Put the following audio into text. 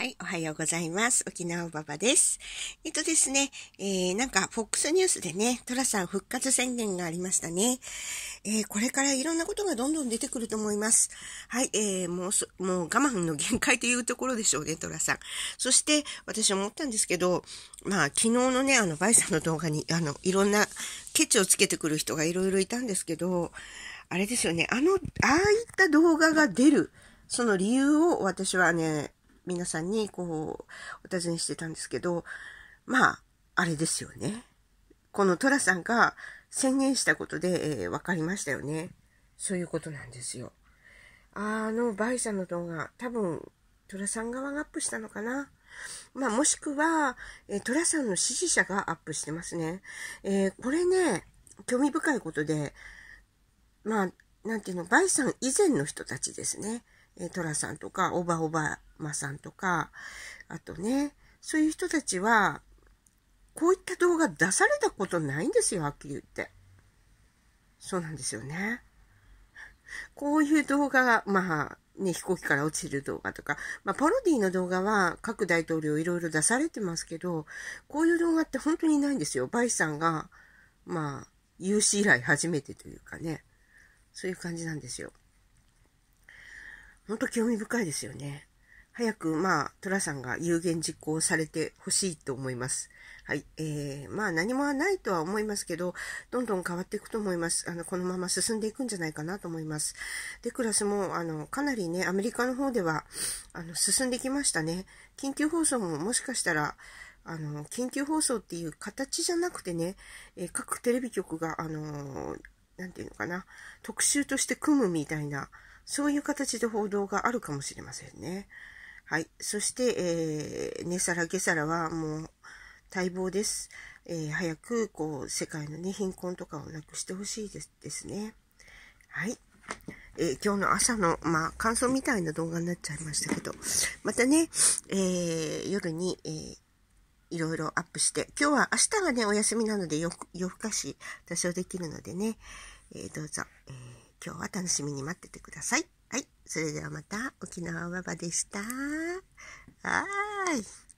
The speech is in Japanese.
はい、おはようございます。沖縄ばばです。えっとですね、えー、なんか、FOX ニュースでね、トラさん復活宣言がありましたね。えー、これからいろんなことがどんどん出てくると思います。はい、えー、もうもう我慢の限界というところでしょうね、トラさん。そして、私思ったんですけど、まあ、昨日のね、あの、バイさんの動画に、あの、いろんなケチをつけてくる人がいろいろいたんですけど、あれですよね、あの、ああいった動画が出る、その理由を私はね、皆さんにこう、お尋ねしてたんですけど、まあ、あれですよね。この寅さんが宣言したことで、えー、分かりましたよね。そういうことなんですよ。あの、バイさんの動画、多分、寅さん側がアップしたのかな。まあ、もしくは、えー、さんの支持者がアップしてますね。えー、これね、興味深いことで、まあ、何ていうの、バイさん以前の人たちですね。えトラさんとか、オバオバマさんとか、あとね、そういう人たちは、こういった動画出されたことないんですよ、はっきり言って。そうなんですよね。こういう動画が、まあ、ね、飛行機から落ちる動画とか、まあ、パロディの動画は各大統領いろいろ出されてますけど、こういう動画って本当にないんですよ。バイさんが、まあ、有史以来初めてというかね、そういう感じなんですよ。本当興味深いですよね。早く、まあ、トラさんが有言実行されてほしいと思います。はい。えー、まあ、何もないとは思いますけど、どんどん変わっていくと思います。あの、このまま進んでいくんじゃないかなと思います。で、クラスも、あの、かなりね、アメリカの方では、あの、進んできましたね。緊急放送ももしかしたら、あの、緊急放送っていう形じゃなくてね、えー、各テレビ局が、あのー、なんていうのかな、特集として組むみたいな、そういう形で報道があるかもしれませんね。はい。そして、えー、ねさらげさらはもう待望です。えー、早く、こう、世界のね、貧困とかをなくしてほしいですですね。はい。えー、今日の朝の、まあ、感想みたいな動画になっちゃいましたけど、またね、えー、夜に、えー、いろいろアップして、今日は明日がね、お休みなので夜更かし多少できるのでね、えー、どうぞ、えー今日は楽しみに待っててください。はい。それではまた、沖縄ばばでした。はーい。